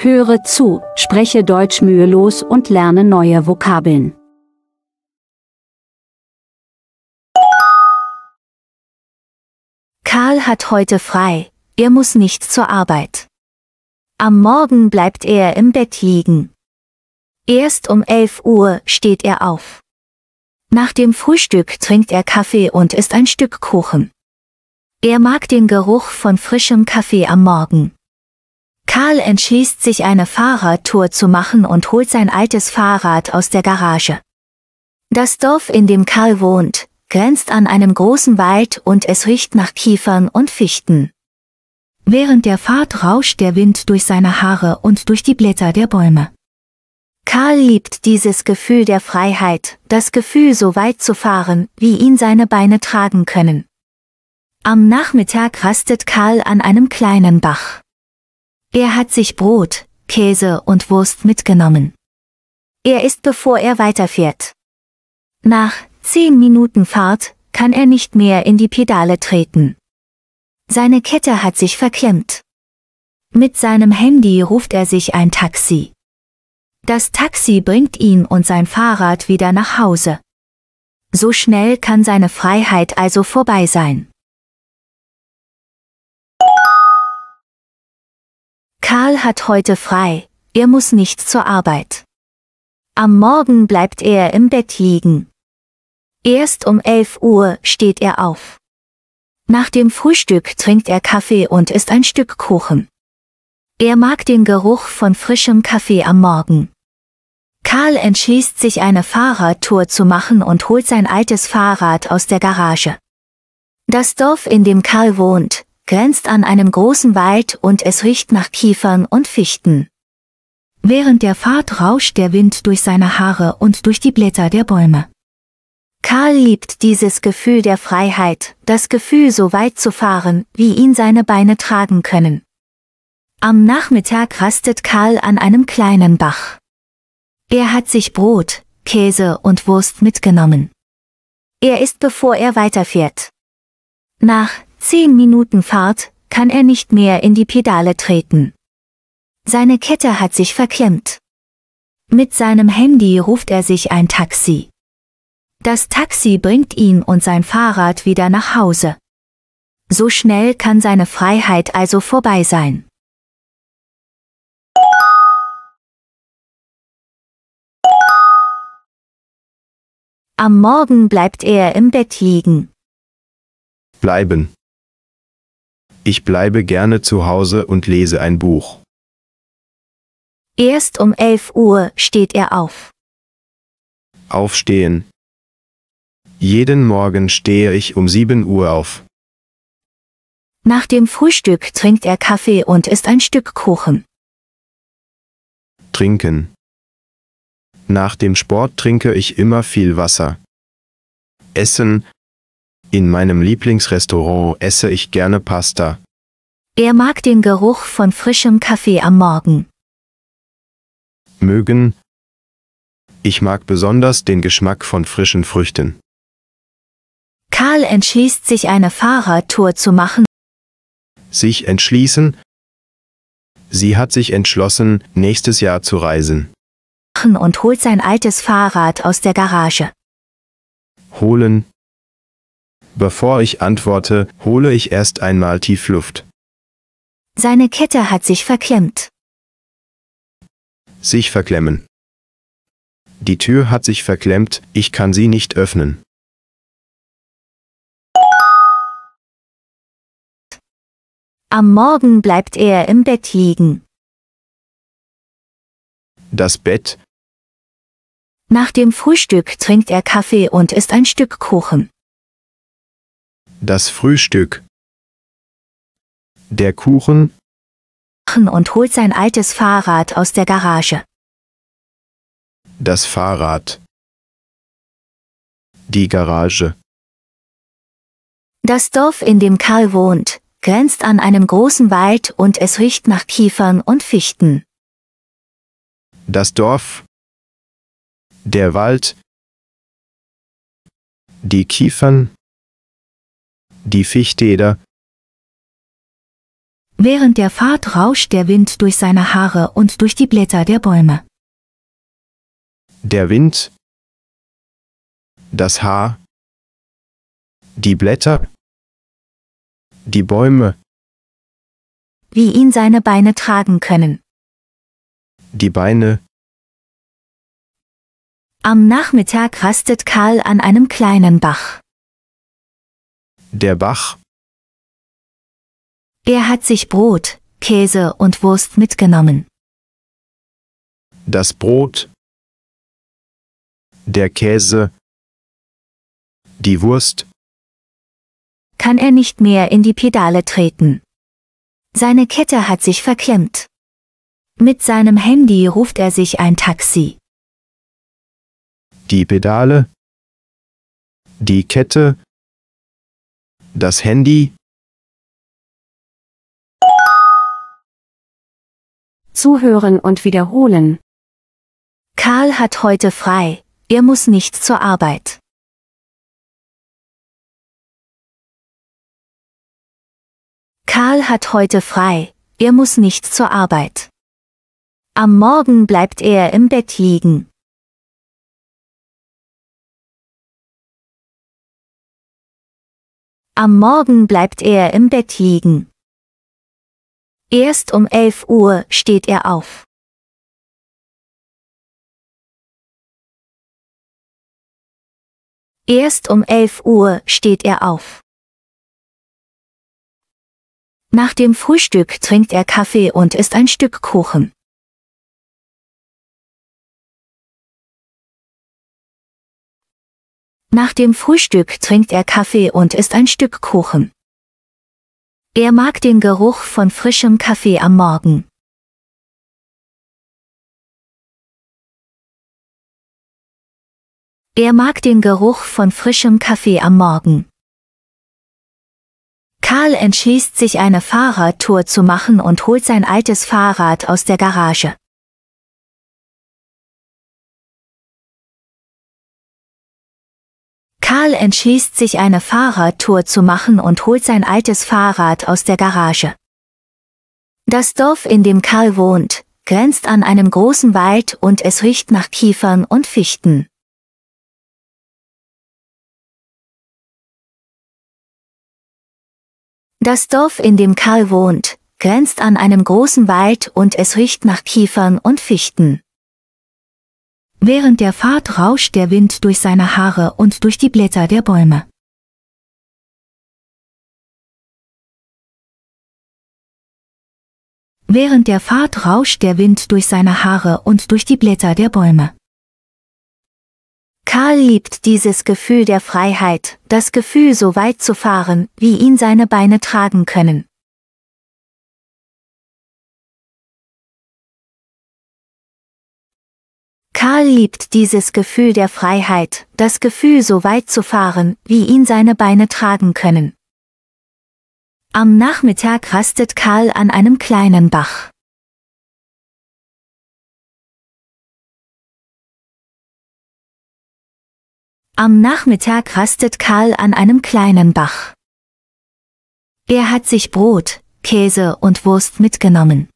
Höre zu, spreche Deutsch mühelos und lerne neue Vokabeln. Karl hat heute frei, er muss nicht zur Arbeit. Am Morgen bleibt er im Bett liegen. Erst um 11 Uhr steht er auf. Nach dem Frühstück trinkt er Kaffee und isst ein Stück Kuchen. Er mag den Geruch von frischem Kaffee am Morgen. Karl entschließt sich eine Fahrradtour zu machen und holt sein altes Fahrrad aus der Garage. Das Dorf, in dem Karl wohnt, grenzt an einem großen Wald und es riecht nach Kiefern und Fichten. Während der Fahrt rauscht der Wind durch seine Haare und durch die Blätter der Bäume. Karl liebt dieses Gefühl der Freiheit, das Gefühl so weit zu fahren, wie ihn seine Beine tragen können. Am Nachmittag rastet Karl an einem kleinen Bach. Er hat sich Brot, Käse und Wurst mitgenommen. Er ist bevor er weiterfährt. Nach zehn Minuten Fahrt kann er nicht mehr in die Pedale treten. Seine Kette hat sich verklemmt. Mit seinem Handy ruft er sich ein Taxi. Das Taxi bringt ihn und sein Fahrrad wieder nach Hause. So schnell kann seine Freiheit also vorbei sein. Karl hat heute frei, er muss nicht zur Arbeit. Am Morgen bleibt er im Bett liegen. Erst um 11 Uhr steht er auf. Nach dem Frühstück trinkt er Kaffee und isst ein Stück Kuchen. Er mag den Geruch von frischem Kaffee am Morgen. Karl entschließt sich eine Fahrradtour zu machen und holt sein altes Fahrrad aus der Garage. Das Dorf, in dem Karl wohnt, grenzt an einem großen Wald und es riecht nach Kiefern und Fichten. Während der Fahrt rauscht der Wind durch seine Haare und durch die Blätter der Bäume. Karl liebt dieses Gefühl der Freiheit, das Gefühl so weit zu fahren, wie ihn seine Beine tragen können. Am Nachmittag rastet Karl an einem kleinen Bach. Er hat sich Brot, Käse und Wurst mitgenommen. Er ist bevor er weiterfährt. Nach Zehn Minuten Fahrt kann er nicht mehr in die Pedale treten. Seine Kette hat sich verklemmt. Mit seinem Handy ruft er sich ein Taxi. Das Taxi bringt ihn und sein Fahrrad wieder nach Hause. So schnell kann seine Freiheit also vorbei sein. Am Morgen bleibt er im Bett liegen. Bleiben. Ich bleibe gerne zu Hause und lese ein Buch. Erst um 11 Uhr steht er auf. Aufstehen. Jeden Morgen stehe ich um 7 Uhr auf. Nach dem Frühstück trinkt er Kaffee und isst ein Stück Kuchen. Trinken. Nach dem Sport trinke ich immer viel Wasser. Essen, in meinem Lieblingsrestaurant esse ich gerne Pasta. Er mag den Geruch von frischem Kaffee am Morgen. Mögen. Ich mag besonders den Geschmack von frischen Früchten. Karl entschließt sich eine Fahrradtour zu machen. Sich entschließen. Sie hat sich entschlossen, nächstes Jahr zu reisen. Und holt sein altes Fahrrad aus der Garage. Holen. Bevor ich antworte, hole ich erst einmal tief Luft. Seine Kette hat sich verklemmt. Sich verklemmen. Die Tür hat sich verklemmt, ich kann sie nicht öffnen. Am Morgen bleibt er im Bett liegen. Das Bett. Nach dem Frühstück trinkt er Kaffee und isst ein Stück Kuchen. Das Frühstück. Der Kuchen. Und holt sein altes Fahrrad aus der Garage. Das Fahrrad. Die Garage. Das Dorf, in dem Karl wohnt, grenzt an einem großen Wald und es riecht nach Kiefern und Fichten. Das Dorf. Der Wald. Die Kiefern die Fichteder. Während der Fahrt rauscht der Wind durch seine Haare und durch die Blätter der Bäume. Der Wind, das Haar, die Blätter, die Bäume. Wie ihn seine Beine tragen können. Die Beine. Am Nachmittag rastet Karl an einem kleinen Bach. Der Bach. Er hat sich Brot, Käse und Wurst mitgenommen. Das Brot. Der Käse. Die Wurst. Kann er nicht mehr in die Pedale treten. Seine Kette hat sich verklemmt. Mit seinem Handy ruft er sich ein Taxi. Die Pedale. Die Kette das Handy. Zuhören und wiederholen. Karl hat heute frei. Er muss nicht zur Arbeit. Karl hat heute frei. Er muss nicht zur Arbeit. Am Morgen bleibt er im Bett liegen. Am Morgen bleibt er im Bett liegen. Erst um 11 Uhr steht er auf. Erst um 11 Uhr steht er auf. Nach dem Frühstück trinkt er Kaffee und isst ein Stück Kuchen. Nach dem Frühstück trinkt er Kaffee und isst ein Stück Kuchen. Er mag den Geruch von frischem Kaffee am Morgen. Er mag den Geruch von frischem Kaffee am Morgen. Karl entschließt sich eine Fahrradtour zu machen und holt sein altes Fahrrad aus der Garage. Karl entschließt sich eine Fahrradtour zu machen und holt sein altes Fahrrad aus der Garage. Das Dorf, in dem Karl wohnt, grenzt an einem großen Wald und es riecht nach Kiefern und Fichten. Das Dorf, in dem Karl wohnt, grenzt an einem großen Wald und es riecht nach Kiefern und Fichten. Während der Fahrt rauscht der Wind durch seine Haare und durch die Blätter der Bäume. Während der Fahrt rauscht der Wind durch seine Haare und durch die Blätter der Bäume. Karl liebt dieses Gefühl der Freiheit, das Gefühl so weit zu fahren, wie ihn seine Beine tragen können. Karl liebt dieses Gefühl der Freiheit, das Gefühl so weit zu fahren, wie ihn seine Beine tragen können. Am Nachmittag rastet Karl an einem kleinen Bach. Am Nachmittag rastet Karl an einem kleinen Bach. Er hat sich Brot, Käse und Wurst mitgenommen.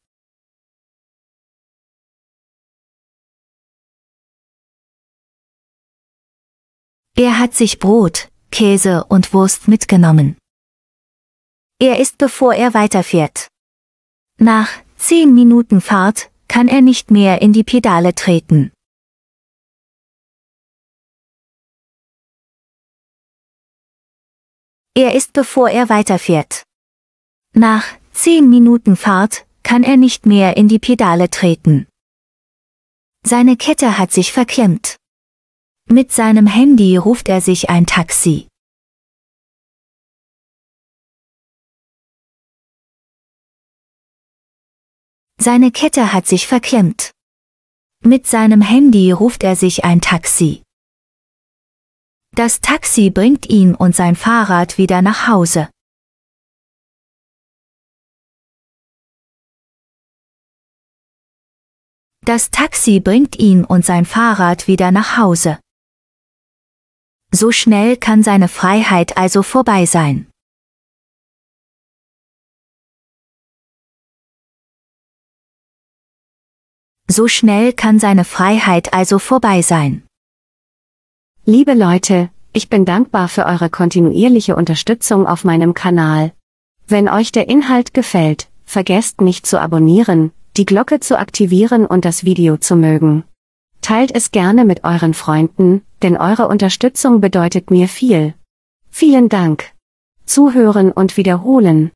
Er hat sich Brot, Käse und Wurst mitgenommen. Er isst, bevor er weiterfährt. Nach zehn Minuten Fahrt kann er nicht mehr in die Pedale treten. Er isst, bevor er weiterfährt. Nach zehn Minuten Fahrt kann er nicht mehr in die Pedale treten. Seine Kette hat sich verklemmt. Mit seinem Handy ruft er sich ein Taxi. Seine Kette hat sich verklemmt. Mit seinem Handy ruft er sich ein Taxi. Das Taxi bringt ihn und sein Fahrrad wieder nach Hause. Das Taxi bringt ihn und sein Fahrrad wieder nach Hause. So schnell kann seine Freiheit also vorbei sein. So schnell kann seine Freiheit also vorbei sein. Liebe Leute, ich bin dankbar für eure kontinuierliche Unterstützung auf meinem Kanal. Wenn euch der Inhalt gefällt, vergesst nicht zu abonnieren, die Glocke zu aktivieren und das Video zu mögen. Teilt es gerne mit euren Freunden, denn eure Unterstützung bedeutet mir viel. Vielen Dank. Zuhören und wiederholen.